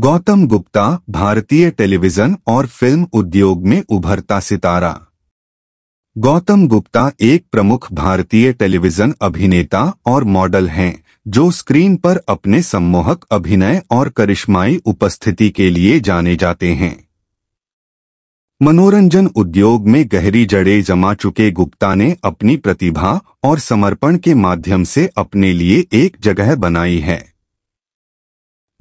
गौतम गुप्ता भारतीय टेलीविजन और फिल्म उद्योग में उभरता सितारा गौतम गुप्ता एक प्रमुख भारतीय टेलीविजन अभिनेता और मॉडल हैं जो स्क्रीन पर अपने सम्मोहक अभिनय और करिश्माई उपस्थिति के लिए जाने जाते हैं मनोरंजन उद्योग में गहरी जड़े जमा चुके गुप्ता ने अपनी प्रतिभा और समर्पण के माध्यम से अपने लिए एक जगह बनाई है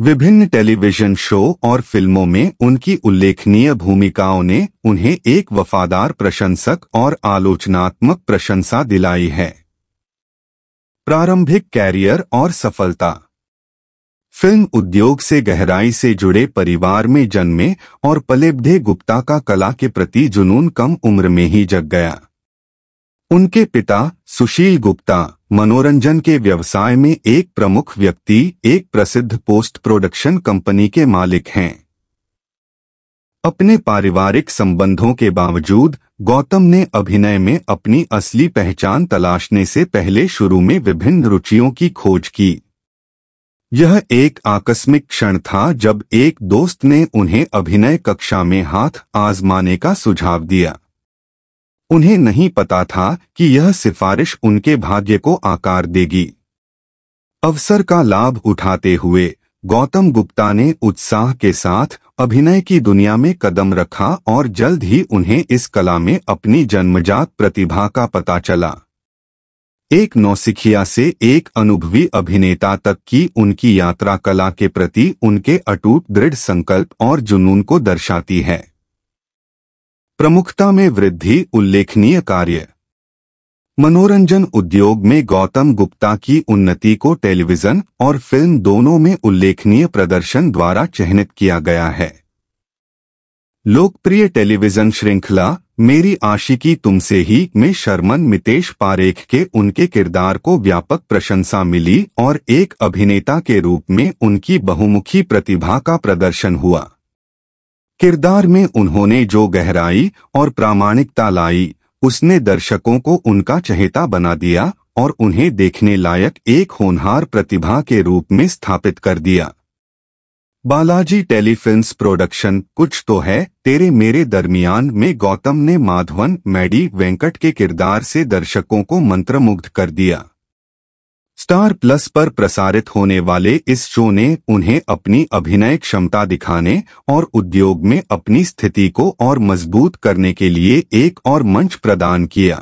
विभिन्न टेलीविजन शो और फिल्मों में उनकी उल्लेखनीय भूमिकाओं ने उन्हें एक वफादार प्रशंसक और आलोचनात्मक प्रशंसा दिलाई है प्रारंभिक कैरियर और सफलता फिल्म उद्योग से गहराई से जुड़े परिवार में जन्मे और पलेबधे गुप्ता का कला के प्रति जुनून कम उम्र में ही जग गया उनके पिता सुशील गुप्ता मनोरंजन के व्यवसाय में एक प्रमुख व्यक्ति एक प्रसिद्ध पोस्ट प्रोडक्शन कंपनी के मालिक हैं अपने पारिवारिक संबंधों के बावजूद गौतम ने अभिनय में अपनी असली पहचान तलाशने से पहले शुरू में विभिन्न रुचियों की खोज की यह एक आकस्मिक क्षण था जब एक दोस्त ने उन्हें अभिनय कक्षा में हाथ आजमाने का सुझाव दिया उन्हें नहीं पता था कि यह सिफारिश उनके भाग्य को आकार देगी अवसर का लाभ उठाते हुए गौतम गुप्ता ने उत्साह के साथ अभिनय की दुनिया में कदम रखा और जल्द ही उन्हें इस कला में अपनी जन्मजात प्रतिभा का पता चला एक नौसिखिया से एक अनुभवी अभिनेता तक की उनकी यात्रा कला के प्रति उनके अटूट दृढ़ संकल्प और जुनून को दर्शाती है प्रमुखता में वृद्धि उल्लेखनीय कार्य मनोरंजन उद्योग में गौतम गुप्ता की उन्नति को टेलीविजन और फिल्म दोनों में उल्लेखनीय प्रदर्शन द्वारा चिह्नित किया गया है लोकप्रिय टेलीविजन श्रृंखला मेरी आशिकी तुमसे ही में शर्मन मितेश पारेख के उनके किरदार को व्यापक प्रशंसा मिली और एक अभिनेता के रूप में उनकी बहुमुखी प्रतिभा का प्रदर्शन हुआ किरदार में उन्होंने जो गहराई और प्रामाणिकता लाई उसने दर्शकों को उनका चहेता बना दिया और उन्हें देखने लायक एक होनहार प्रतिभा के रूप में स्थापित कर दिया बालाजी टेलीफिल्म प्रोडक्शन कुछ तो है तेरे मेरे दरमियान में गौतम ने माधवन मैडी वेंकट के किरदार से दर्शकों को मंत्रमुग्ध कर दिया स्टार प्लस पर प्रसारित होने वाले इस शो ने उन्हें अपनी अभिनय क्षमता दिखाने और उद्योग में अपनी स्थिति को और मजबूत करने के लिए एक और मंच प्रदान किया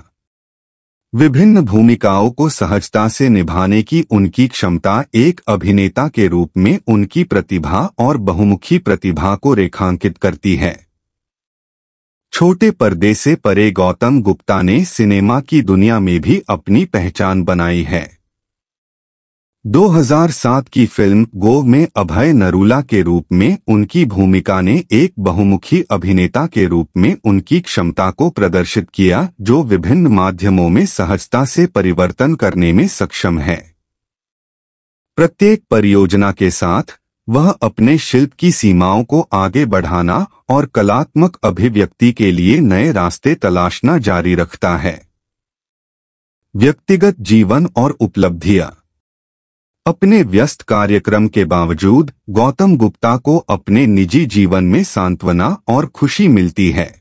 विभिन्न भूमिकाओं को सहजता से निभाने की उनकी क्षमता एक अभिनेता के रूप में उनकी प्रतिभा और बहुमुखी प्रतिभा को रेखांकित करती है छोटे पर्दे से परे गौतम गुप्ता ने सिनेमा की दुनिया में भी अपनी पहचान बनाई है 2007 की फिल्म गो में अभय नरूला के रूप में उनकी भूमिका ने एक बहुमुखी अभिनेता के रूप में उनकी क्षमता को प्रदर्शित किया जो विभिन्न माध्यमों में सहजता से परिवर्तन करने में सक्षम है प्रत्येक परियोजना के साथ वह अपने शिल्प की सीमाओं को आगे बढ़ाना और कलात्मक अभिव्यक्ति के लिए नए रास्ते तलाशना जारी रखता है व्यक्तिगत जीवन और उपलब्धियां अपने व्यस्त कार्यक्रम के बावजूद गौतम गुप्ता को अपने निजी जीवन में सांत्वना और खुशी मिलती है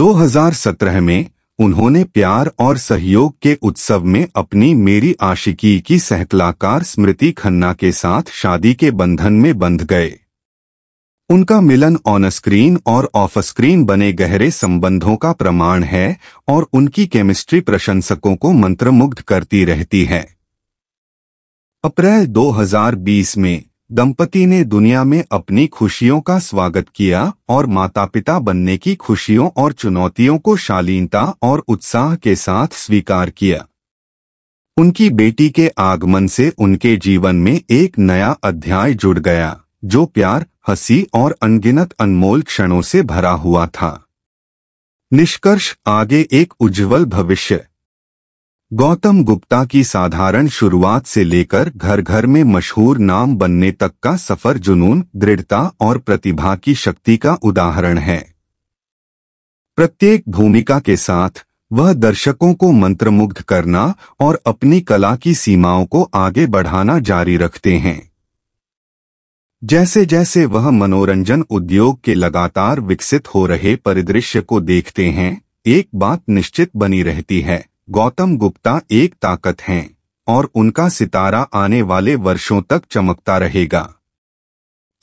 2017 में उन्होंने प्यार और सहयोग के उत्सव में अपनी मेरी आशिकी की सहकलाकार स्मृति खन्ना के साथ शादी के बंधन में बंध गए उनका मिलन ऑन स्क्रीन और ऑफ स्क्रीन बने गहरे संबंधों का प्रमाण है और उनकी केमिस्ट्री प्रशंसकों को मंत्रमुग्ध करती रहती है अप्रैल 2020 में दंपति ने दुनिया में अपनी खुशियों का स्वागत किया और माता पिता बनने की खुशियों और चुनौतियों को शालीनता और उत्साह के साथ स्वीकार किया उनकी बेटी के आगमन से उनके जीवन में एक नया अध्याय जुड़ गया जो प्यार हंसी और अनगिनत अनमोल क्षणों से भरा हुआ था निष्कर्ष आगे एक उज्जवल भविष्य गौतम गुप्ता की साधारण शुरुआत से लेकर घर घर में मशहूर नाम बनने तक का सफर जुनून दृढ़ता और प्रतिभा की शक्ति का उदाहरण है प्रत्येक भूमिका के साथ वह दर्शकों को मंत्रमुग्ध करना और अपनी कला की सीमाओं को आगे बढ़ाना जारी रखते हैं जैसे जैसे वह मनोरंजन उद्योग के लगातार विकसित हो रहे परिदृश्य को देखते हैं एक बात निश्चित बनी रहती है गौतम गुप्ता एक ताकत हैं और उनका सितारा आने वाले वर्षों तक चमकता रहेगा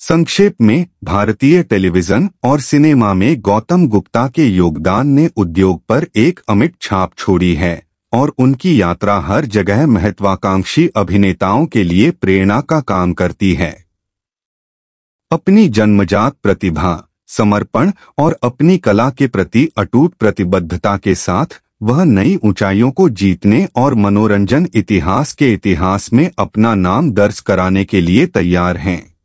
संक्षेप में भारतीय टेलीविजन और सिनेमा में गौतम गुप्ता के योगदान ने उद्योग पर एक अमिट छाप छोड़ी है और उनकी यात्रा हर जगह महत्वाकांक्षी अभिनेताओं के लिए प्रेरणा का काम करती है अपनी जन्मजात प्रतिभा समर्पण और अपनी कला के प्रति अटूट प्रतिबद्धता के साथ वह नई ऊंचाइयों को जीतने और मनोरंजन इतिहास के इतिहास में अपना नाम दर्ज कराने के लिए तैयार हैं